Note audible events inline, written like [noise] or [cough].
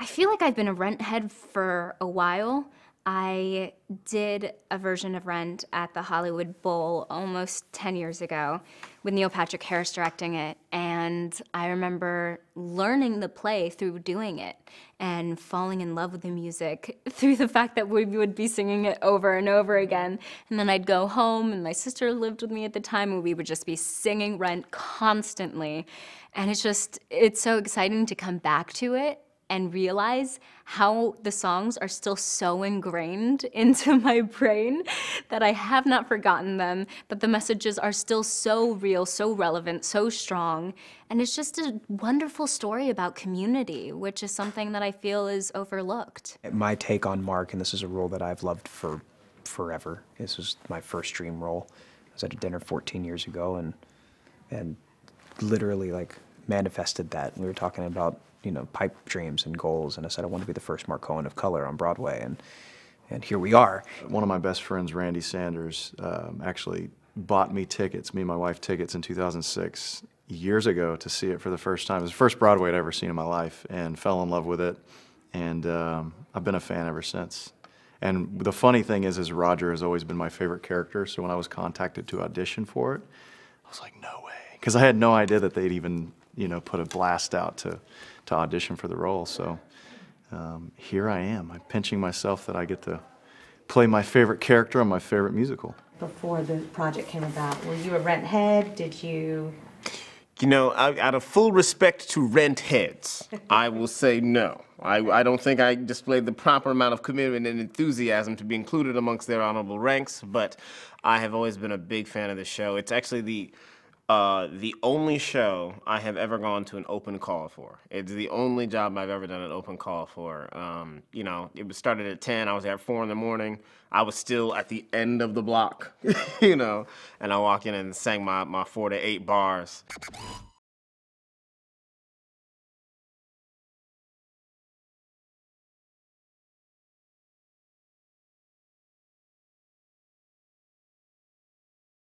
I feel like I've been a Rent head for a while. I did a version of Rent at the Hollywood Bowl almost 10 years ago with Neil Patrick Harris directing it. And I remember learning the play through doing it and falling in love with the music [laughs] through the fact that we would be singing it over and over again. And then I'd go home, and my sister lived with me at the time, and we would just be singing Rent constantly. And it's just, it's so exciting to come back to it and realize how the songs are still so ingrained [laughs] into my brain that I have not forgotten them, But the messages are still so real, so relevant, so strong. And it's just a wonderful story about community, which is something that I feel is overlooked. My take on Mark, and this is a role that I've loved for forever, this was my first dream role. I was at a dinner 14 years ago, and, and literally like manifested that. we were talking about you know pipe dreams and goals, and I said I want to be the first Mark Cohen of color on Broadway, and and here we are. One of my best friends, Randy Sanders, um, actually bought me tickets, me and my wife tickets in 2006, years ago to see it for the first time. It was the first Broadway I'd ever seen in my life, and fell in love with it, and um, I've been a fan ever since. And the funny thing is, is Roger has always been my favorite character. So when I was contacted to audition for it, I was like, no way, because I had no idea that they'd even you know, put a blast out to, to audition for the role. So um, here I am. I'm pinching myself that I get to play my favorite character on my favorite musical. Before the project came about, were you a rent head? Did you? You know, out of full respect to rent heads, I will say no. I, I don't think I displayed the proper amount of commitment and enthusiasm to be included amongst their honorable ranks, but I have always been a big fan of the show. It's actually the uh, the only show I have ever gone to an open call for. It's the only job I've ever done an open call for. Um, you know, it was started at 10. I was there at 4 in the morning. I was still at the end of the block, [laughs] you know, and I walked in and sang my, my 4 to 8 bars.